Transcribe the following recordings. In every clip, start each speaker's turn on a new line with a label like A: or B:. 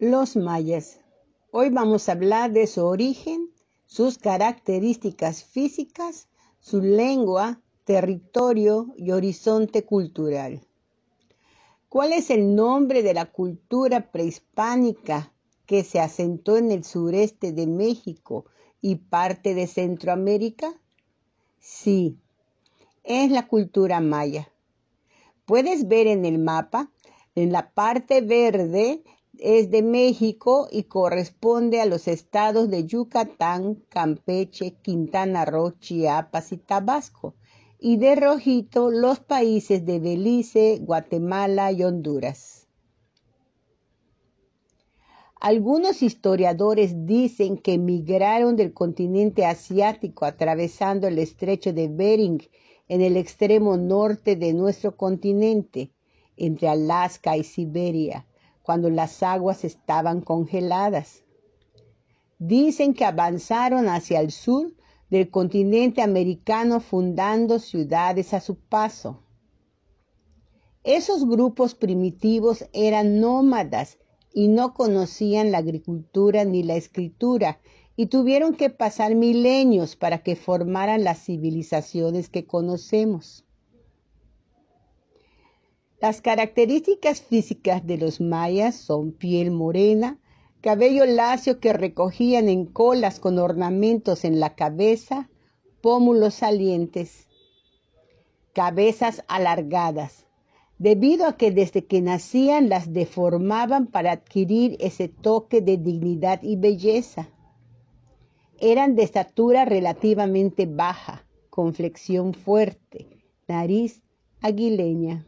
A: Los mayas. Hoy vamos a hablar de su origen, sus características físicas, su lengua, territorio y horizonte cultural. ¿Cuál es el nombre de la cultura prehispánica que se asentó en el sureste de México y parte de Centroamérica? Sí, es la cultura maya. Puedes ver en el mapa, en la parte verde, es de México y corresponde a los estados de Yucatán, Campeche, Quintana Roo, Chiapas y Tabasco. Y de rojito los países de Belice, Guatemala y Honduras. Algunos historiadores dicen que migraron del continente asiático atravesando el estrecho de Bering en el extremo norte de nuestro continente, entre Alaska y Siberia cuando las aguas estaban congeladas. Dicen que avanzaron hacia el sur del continente americano fundando ciudades a su paso. Esos grupos primitivos eran nómadas y no conocían la agricultura ni la escritura y tuvieron que pasar milenios para que formaran las civilizaciones que conocemos. Las características físicas de los mayas son piel morena, cabello lacio que recogían en colas con ornamentos en la cabeza, pómulos salientes, cabezas alargadas, debido a que desde que nacían las deformaban para adquirir ese toque de dignidad y belleza. Eran de estatura relativamente baja, con flexión fuerte, nariz aguileña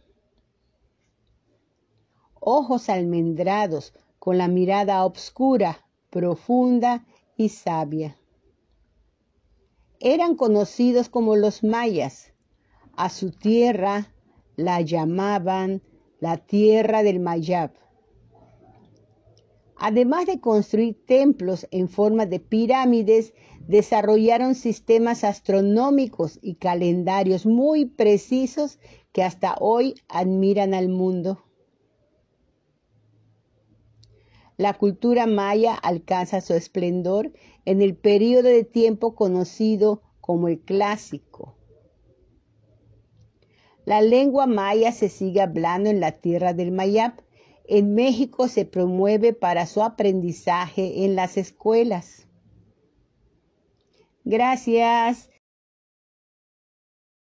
A: ojos almendrados, con la mirada obscura, profunda y sabia. Eran conocidos como los mayas. A su tierra la llamaban la tierra del Mayab. Además de construir templos en forma de pirámides, desarrollaron sistemas astronómicos y calendarios muy precisos que hasta hoy admiran al mundo. La cultura maya alcanza su esplendor en el periodo de tiempo conocido como el clásico. La lengua maya se sigue hablando en la tierra del Mayap. En México se promueve para su aprendizaje en las escuelas. Gracias.